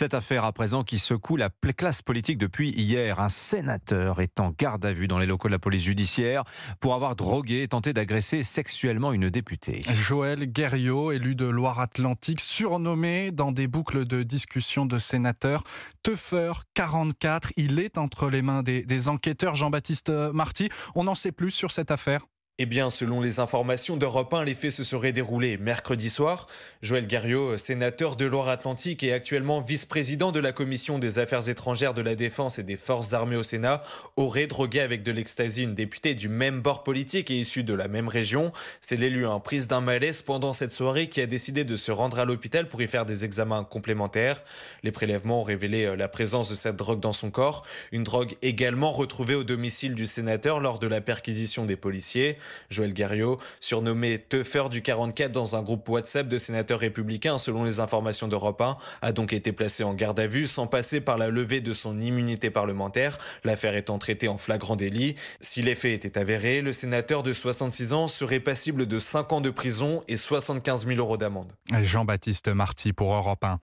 Cette affaire à présent qui secoue la classe politique depuis hier. Un sénateur est en garde à vue dans les locaux de la police judiciaire pour avoir drogué et tenté d'agresser sexuellement une députée. Joël Guerriot, élu de Loire-Atlantique, surnommé dans des boucles de discussion de sénateurs Teuffer 44. Il est entre les mains des, des enquêteurs Jean-Baptiste Marty. On n'en sait plus sur cette affaire. Eh bien, selon les informations d'Europe 1, les faits se seraient déroulés mercredi soir. Joël Garriot, sénateur de Loire-Atlantique et actuellement vice-président de la Commission des Affaires étrangères de la Défense et des Forces armées au Sénat, aurait drogué avec de l'extasie une députée du même bord politique et issue de la même région. C'est l'élu en prise d'un malaise pendant cette soirée qui a décidé de se rendre à l'hôpital pour y faire des examens complémentaires. Les prélèvements ont révélé euh, la présence de cette drogue dans son corps, une drogue également retrouvée au domicile du sénateur lors de la perquisition des policiers. Joël Guerriot, surnommé Tuffer du 44 dans un groupe WhatsApp de sénateurs républicains selon les informations d'Europe 1, a donc été placé en garde à vue sans passer par la levée de son immunité parlementaire, l'affaire étant traitée en flagrant délit. Si les faits étaient avérés, le sénateur de 66 ans serait passible de 5 ans de prison et 75 000 euros d'amende. Jean-Baptiste Marty pour Europe 1.